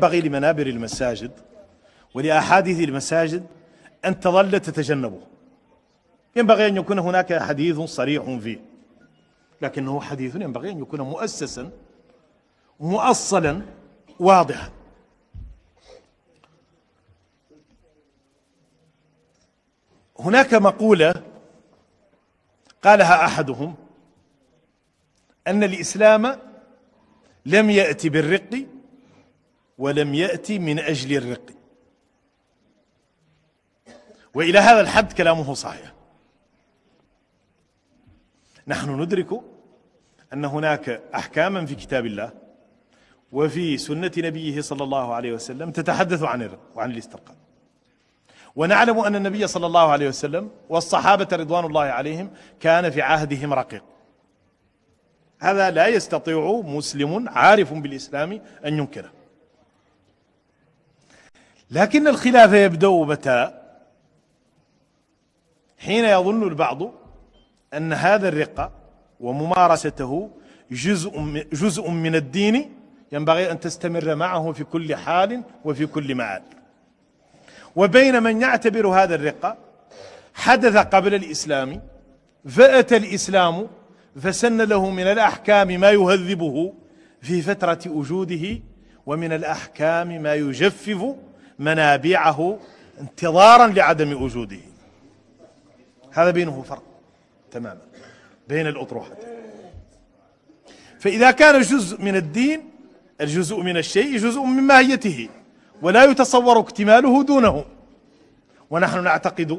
ينبغي لمنابر المساجد ولأحاديث المساجد أن تظل تتجنبه ينبغي أن يكون هناك حديث صريح فيه لكنه حديث ينبغي أن يكون مؤسسا مؤصلا واضحا هناك مقولة قالها أحدهم أن الإسلام لم يأتي بالرق ولم يأتي من أجل الرق وإلى هذا الحد كلامه صحيح نحن ندرك أن هناك أحكاما في كتاب الله وفي سنة نبيه صلى الله عليه وسلم تتحدث عن الرق وعن الاسترقاء ونعلم أن النبي صلى الله عليه وسلم والصحابة رضوان الله عليهم كان في عهدهم رقيق هذا لا يستطيع مسلم عارف بالإسلام أن ينكره لكن الخلاف يبدأ متى حين يظن البعض أن هذا الرقة وممارسته جزء جزء من الدين ينبغي أن تستمر معه في كل حال وفي كل معاد وبين من يعتبر هذا الرقة حدث قبل الإسلام فأتى الإسلام فسن له من الأحكام ما يهذبه في فترة وجوده ومن الأحكام ما يجفف منابعه انتظارا لعدم وجوده هذا بينه فرق تماما بين الأطروحتين فإذا كان جزء من الدين الجزء من الشيء جزء من ماهيته ولا يتصور اكتماله دونه ونحن نعتقد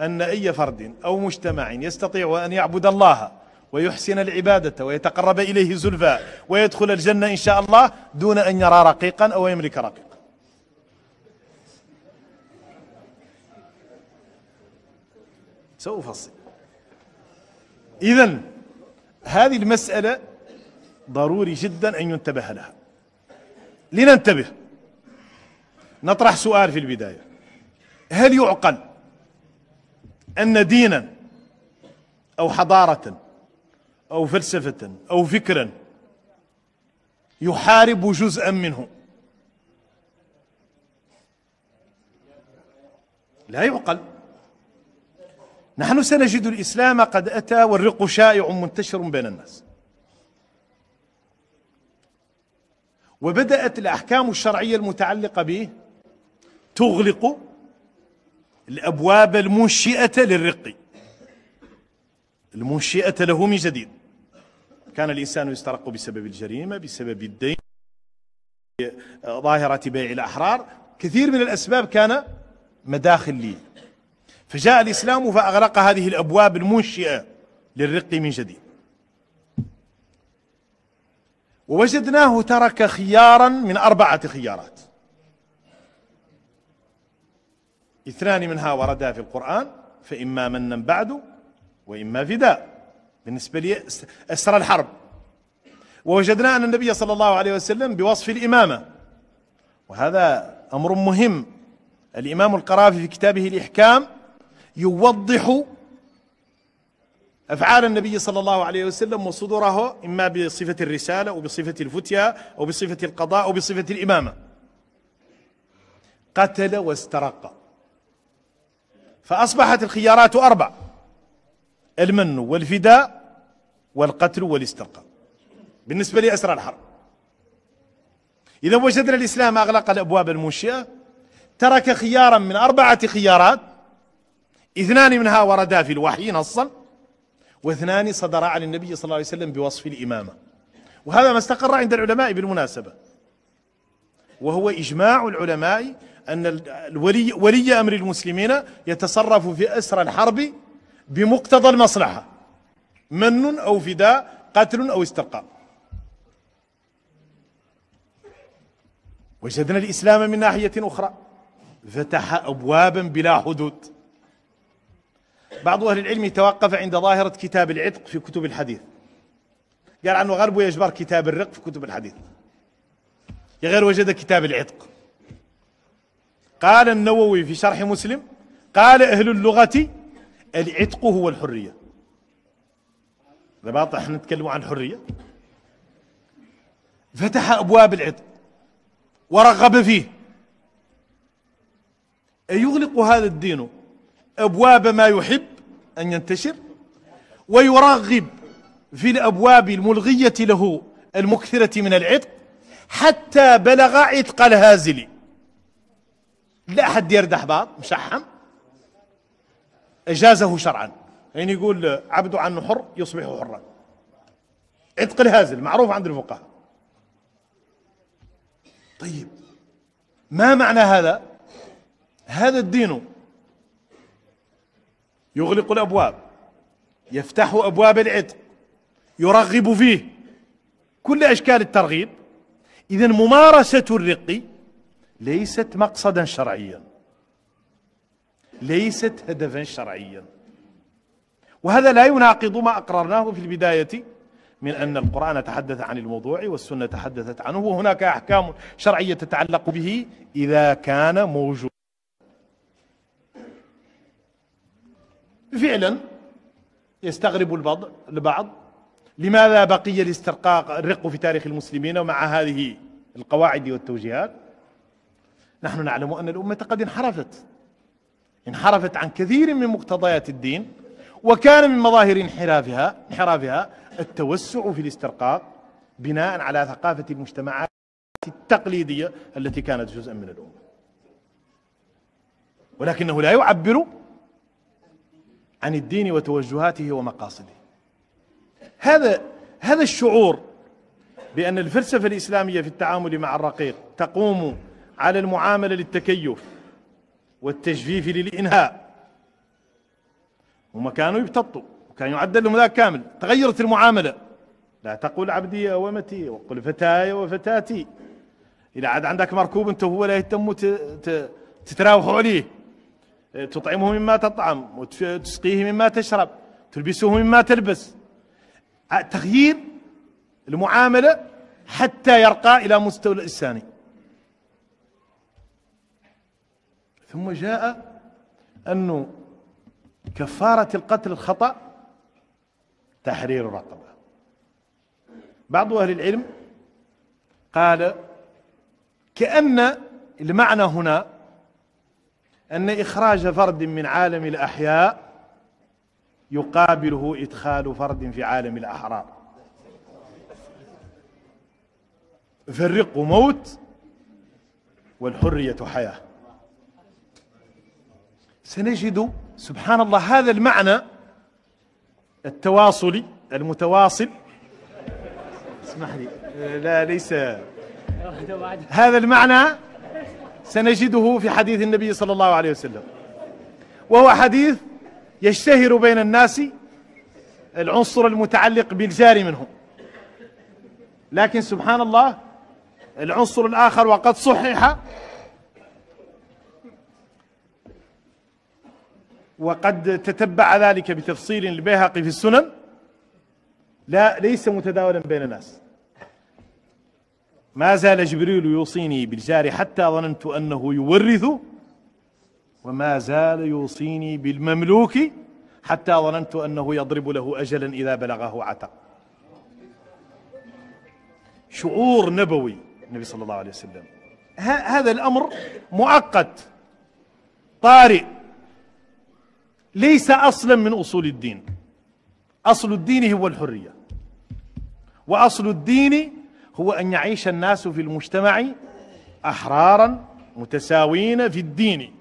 أن أي فرد أو مجتمع يستطيع أن يعبد الله ويحسن العبادة ويتقرب إليه زلفا ويدخل الجنة إن شاء الله دون أن يرى رقيقا أو يملك رقيقا سأفصل إذا هذه المسألة ضروري جدا أن ينتبه لها لننتبه نطرح سؤال في البداية هل يعقل أن دينا أو حضارة أو فلسفة أو فكرا يحارب جزءا منه لا يعقل نحن سنجد الإسلام قد أتى والرق شائع منتشر بين الناس وبدأت الأحكام الشرعية المتعلقة به تغلق الأبواب المنشئة للرق المنشئة له من جديد كان الإنسان يسترق بسبب الجريمة بسبب الدين ظاهرة بيع الأحرار كثير من الأسباب كان مداخل لي فجاء الإسلام فأغلق هذه الأبواب المنشئة للرق من جديد ووجدناه ترك خيارا من أربعة خيارات اثنان منها وردا في القرآن فإما منا بعد وإما فداء بالنسبة لي أسرى الحرب ووجدنا أن النبي صلى الله عليه وسلم بوصف الإمامة وهذا أمر مهم الإمام القرافي في كتابه الإحكام يوضح أفعال النبي صلى الله عليه وسلم وصدره إما بصفة الرسالة أو بصفة الفتية أو بصفة القضاء أو بصفة الإمامة قتل واسترق فأصبحت الخيارات أربع المن والفداء والقتل والاسترقاء بالنسبة لأسرى الحرب إذا وجدنا الإسلام أغلق الأبواب المنشئة ترك خيارا من أربعة خيارات اثنان منها وردا في الوحي نصا واثنان صدرا عن النبي صلى الله عليه وسلم بوصف الإمامة وهذا ما استقر عند العلماء بالمناسبة وهو إجماع العلماء أن الولي ولي أمر المسلمين يتصرف في أسر الحرب بمقتضى المصلحة من أو فداء قتل أو استرقاء وجدنا الإسلام من ناحية أخرى فتح أبوابا بلا حدود بعض أهل العلم توقف عند ظاهرة كتاب العتق في كتب الحديث قال عنه غرب يجبر كتاب الرق في كتب الحديث يا غير وجد كتاب العتق قال النووي في شرح مسلم قال أهل اللغة العتق هو الحرية رباط احنا نتكلم عن الحرية فتح أبواب العتق ورغب فيه ايغلق هذا الدين أبواب ما يحب أن ينتشر ويراغب في الأبواب الملغية له المكثرة من العتق حتى بلغ عتق الهازل لا أحد يردح بعض مشحم أجازه شرعا يعني يقول عبد عنه حر يصبح حرا عتق الهازل معروف عند الفقهاء طيب ما معنى هذا هذا الدين يغلق الابواب يفتح ابواب العتق يرغب فيه كل اشكال الترغيب اذا ممارسه الرق ليست مقصدا شرعيا ليست هدفا شرعيا وهذا لا يناقض ما اقررناه في البدايه من ان القران تحدث عن الموضوع والسنه تحدثت عنه وهناك احكام شرعيه تتعلق به اذا كان موجودا فعلا يستغرب البعض البعض لماذا بقي الاسترقاق الرق في تاريخ المسلمين ومع هذه القواعد والتوجيهات نحن نعلم أن الأمة قد انحرفت انحرفت عن كثير من مقتضيات الدين وكان من مظاهر انحرافها انحرافها التوسع في الاسترقاق بناء على ثقافة المجتمعات التقليدية التي كانت جزءا من الأمة ولكنه لا يعبر عن الدين وتوجهاته ومقاصده هذا هذا الشعور بأن الفلسفة الإسلامية في التعامل مع الرقيق تقوم على المعاملة للتكيف والتجفيف للإنهاء هم كانوا يبتطوا وكان يعدل لهم ذاك كامل تغيرت المعاملة لا تقول عبدي ومتي وقل فتاي وفتاتي إذا عاد عندك مركوب أنت هو لا يهتم تتراوحوا عليه تطعمه مما تطعم وتسقيه مما تشرب تلبسه مما تلبس تغيير المعاملة حتى يرقى إلى مستوى الإنساني ثم جاء أنه كفارة القتل الخطأ تحرير الرقبة بعض أهل العلم قال كأن المعنى هنا أن إخراج فرد من عالم الأحياء يقابله إدخال فرد في عالم الأحرار فالرق موت والحرية حياة سنجد سبحان الله هذا المعنى التواصلي المتواصل اسمح لي لا ليس هذا المعنى سنجده في حديث النبي صلى الله عليه وسلم وهو حديث يشتهر بين الناس العنصر المتعلق بالجار منهم لكن سبحان الله العنصر الآخر وقد صحح وقد تتبع ذلك بتفصيل البيهقي في السنن لا ليس متداولا بين الناس ما زال جبريل يوصيني بالجار حتى ظننت أنه يورث وما زال يوصيني بالمملوك حتى ظننت أنه يضرب له أجلا إذا بلغه عتق شعور نبوي النبي صلى الله عليه وسلم هذا الأمر مؤقت طارئ ليس أصلا من أصول الدين أصل الدين هو الحرية وأصل الدين هو أن يعيش الناس في المجتمع أحرارا متساوين في الدين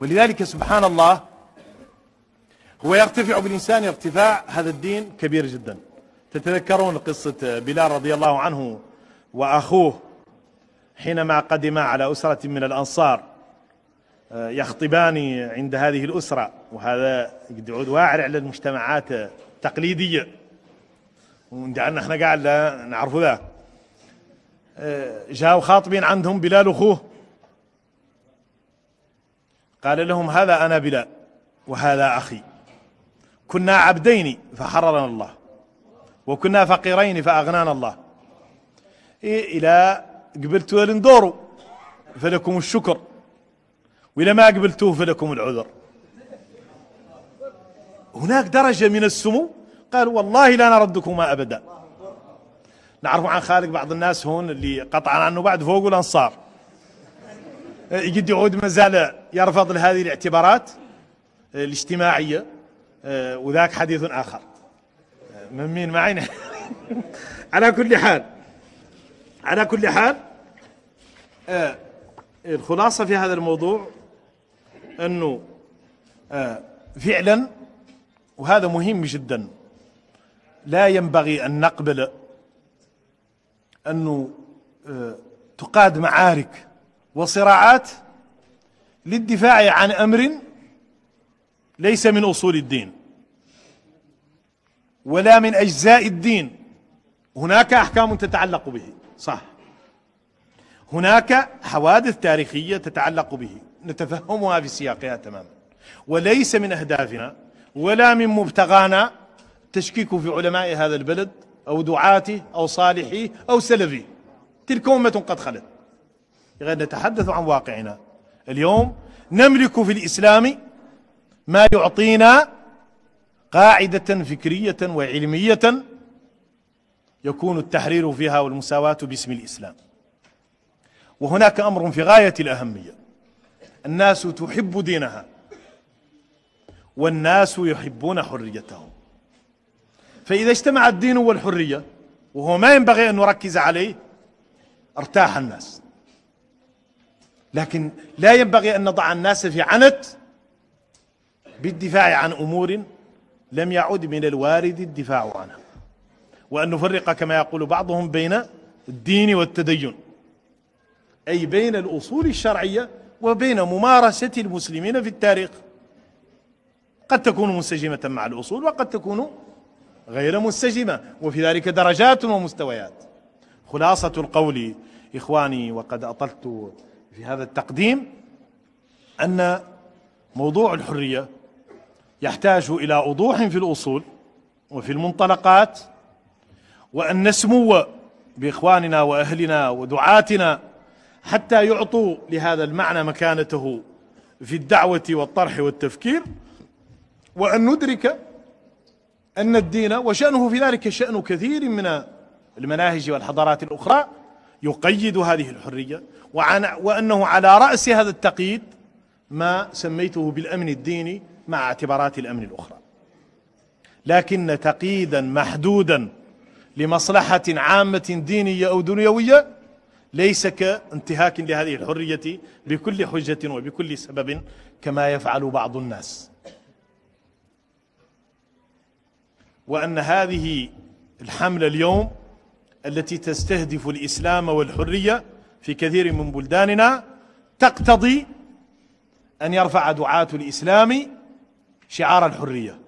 ولذلك سبحان الله هو يرتفع بالإنسان ارتفاع هذا الدين كبير جدا تتذكرون قصة بلال رضي الله عنه وأخوه حينما قدما على أسرة من الأنصار آه، يخطبان عند هذه الأسرة وهذا يدعو يعود واعر على المجتمعات التقليدية وجعلنا احنا قاعد لا نعرفوا ذا جاءوا خاطبين عندهم بلال اخوه قال لهم هذا انا بلال وهذا اخي كنا عبدين فحررنا الله وكنا فقيرين فاغنانا الله إيه الى قبلتوا لندوروا فلكم الشكر وإلى ما قبلتوه فلكم العذر هناك درجة من السمو قالوا والله لا نردكما أبدا نعرف عن خالق بعض الناس هون اللي قطعا عنه بعد فوق الأنصار يجد يعود مازال يرفض هذه الاعتبارات الاجتماعية وذاك حديث آخر من مين معنا على كل حال على كل حال الخلاصة في هذا الموضوع أنه فعلا وهذا مهم جدا لا ينبغي أن نقبل أنه آه، تقاد معارك وصراعات للدفاع عن أمر ليس من أصول الدين ولا من أجزاء الدين هناك أحكام تتعلق به صح هناك حوادث تاريخية تتعلق به نتفهمها في سياقها تماما وليس من أهدافنا ولا من مبتغانا تشكيك في علماء هذا البلد أو دعاته أو صالحيه أو سلفيه تلك أمة قد خلت غير نتحدث عن واقعنا اليوم نملك في الإسلام ما يعطينا قاعدة فكرية وعلمية يكون التحرير فيها والمساواة باسم الإسلام وهناك أمر في غاية الأهمية الناس تحب دينها والناس يحبون حريتهم فإذا اجتمع الدين والحرية وهو ما ينبغي أن نركز عليه ارتاح الناس لكن لا ينبغي أن نضع الناس في عنت بالدفاع عن أمور لم يعد من الوارد الدفاع عنها وأن نفرق كما يقول بعضهم بين الدين والتدين أي بين الأصول الشرعية وبين ممارسة المسلمين في التاريخ قد تكون منسجمة مع الأصول وقد تكون غير منسجمة وفي ذلك درجات ومستويات خلاصة القول إخواني وقد أطلت في هذا التقديم أن موضوع الحرية يحتاج إلى وضوح في الأصول وفي المنطلقات وأن نسمو بإخواننا وأهلنا ودعاتنا حتى يعطوا لهذا المعنى مكانته في الدعوة والطرح والتفكير وأن ندرك أن الدين وشأنه في ذلك شأن كثير من المناهج والحضارات الأخرى يقيد هذه الحرية وعن وأنه على رأس هذا التقييد ما سميته بالأمن الديني مع اعتبارات الأمن الأخرى لكن تقييدا محدودا لمصلحة عامة دينية أو دنيوية ليس كانتهاك لهذه الحرية بكل حجة وبكل سبب كما يفعل بعض الناس وأن هذه الحملة اليوم التي تستهدف الإسلام والحرية في كثير من بلداننا تقتضي أن يرفع دعاة الإسلام شعار الحرية